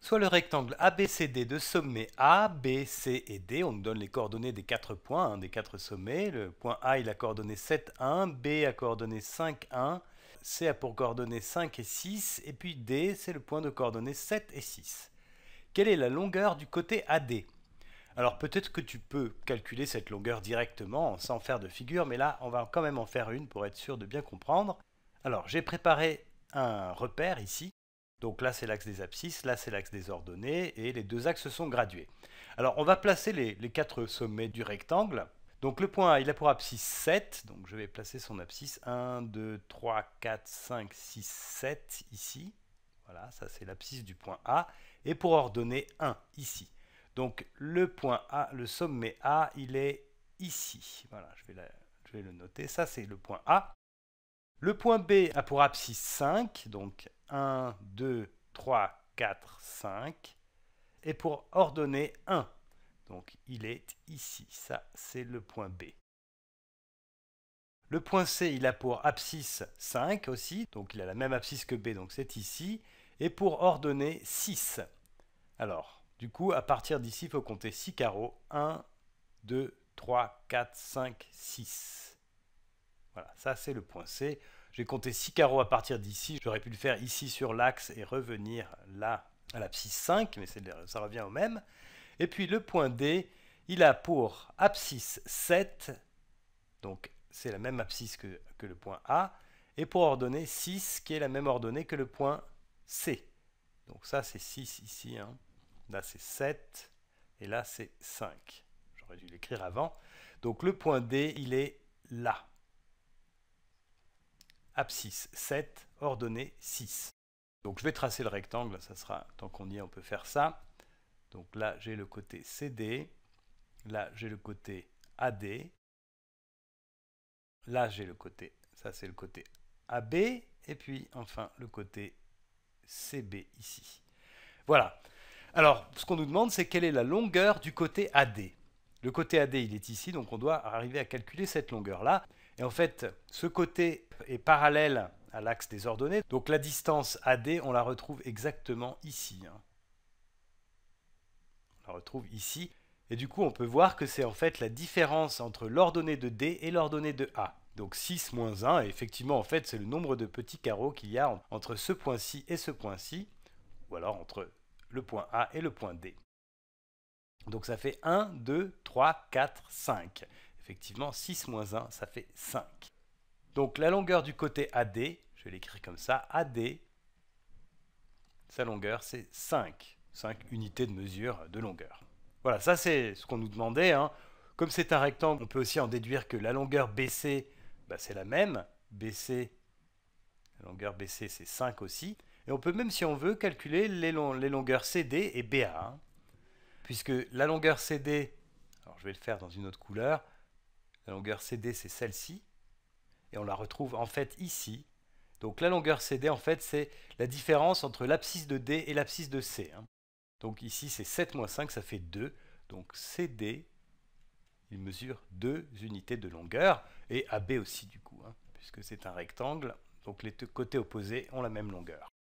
soit le rectangle ABCD de sommet A, B, C et D. On nous donne les coordonnées des quatre points, hein, des quatre sommets. Le point A, il a coordonnée 7, 1, B a coordonnée 5, 1, C a pour coordonnées 5 et 6, et puis D, c'est le point de coordonnées 7 et 6. Quelle est la longueur du côté AD Alors peut-être que tu peux calculer cette longueur directement sans faire de figure, mais là, on va quand même en faire une pour être sûr de bien comprendre. Alors, j'ai préparé un repère ici donc là, c'est l'axe des abscisses, là, c'est l'axe des ordonnées, et les deux axes sont gradués. Alors, on va placer les, quatre sommets du rectangle. Donc le point A, il a pour abscisse 7, donc je vais placer son abscisse 1, 2, 3, 4, 5, 6, 7 ici. Voilà, ça c'est l'abscisse du point A, et pour ordonnée 1 ici. Donc le point A, le sommet A, il est ici. Voilà, je vais le noter, ça c'est le point A. Le point B a pour abscisse 5, donc 1, 2, 3, 4, 5, et pour ordonner 1. Donc il est ici, ça c'est le point B. Le point C, il a pour abscisse 5 aussi, donc il a la même abscisse que B, donc c'est ici, et pour ordonner 6. Alors, du coup, à partir d'ici, il faut compter 6 carreaux. 1, 2, 3, 4, 5, 6. Voilà, ça c'est le point C. J'ai compté 6 carreaux à partir d'ici. J'aurais pu le faire ici sur l'axe et revenir là à l'abscisse 5, mais ça revient au même. Et puis le point D, il a pour abscisse 7, donc c'est la même abscisse que, le point A, et pour ordonnée 6, qui est la même ordonnée que le point C. Donc ça c'est 6 ici, hein. là c'est 7, et là c'est 5. J'aurais dû l'écrire avant. Donc le point D, il est là abscisse 7, ordonnée 6. Donc je vais tracer le rectangle, ça sera, tant qu'on y est, on peut faire ça. Donc là, j'ai le côté CD, là, j'ai le côté AD, là, j'ai le côté, ça c'est le côté AB, et puis enfin le côté CB ici. Voilà. Alors, ce qu'on nous demande, c'est quelle est la longueur du côté AD. Le côté AD, il est ici, donc on doit arriver à calculer cette longueur-là. Et en fait, ce côté est parallèle à l'axe des ordonnées. Donc la distance AD, on la retrouve exactement ici. Hein. On la retrouve ici. Et du coup, on peut voir que c'est en fait la différence entre l'ordonnée de D et l'ordonnée de A. Donc 6 moins 1, et effectivement, en fait, c'est le nombre de petits carreaux qu'il y a entre ce point-ci et ce point-ci, ou alors entre le point A et le point D. Donc ça fait 1, 2, 3, 4, 5 effectivement 6 moins 1, ça fait 5. Donc la longueur du côté AD, je vais l'écrire comme ça, AD, sa longueur c'est 5. 5 unités de mesure de longueur. Voilà, ça c'est ce qu'on nous demandait. Hein. Comme c'est un rectangle, on peut aussi en déduire que la longueur BC, bah, c'est la même. BC, la longueur BC c'est 5 aussi. Et on peut même, si on veut, calculer les, longueurs CD et BA. Hein. Puisque la longueur CD, alors je vais le faire dans une autre couleur, la longueur CD, c'est celle-ci. Et on la retrouve en fait ici. Donc la longueur CD, en fait, c'est la différence entre l'abscisse de D et l'abscisse de C. Hein. Donc ici, c'est 7 moins 5, ça fait 2. Donc CD, il mesure 2 unités de longueur. Et AB aussi, du coup, hein, puisque c'est un rectangle. Donc les deux côtés opposés ont la même longueur.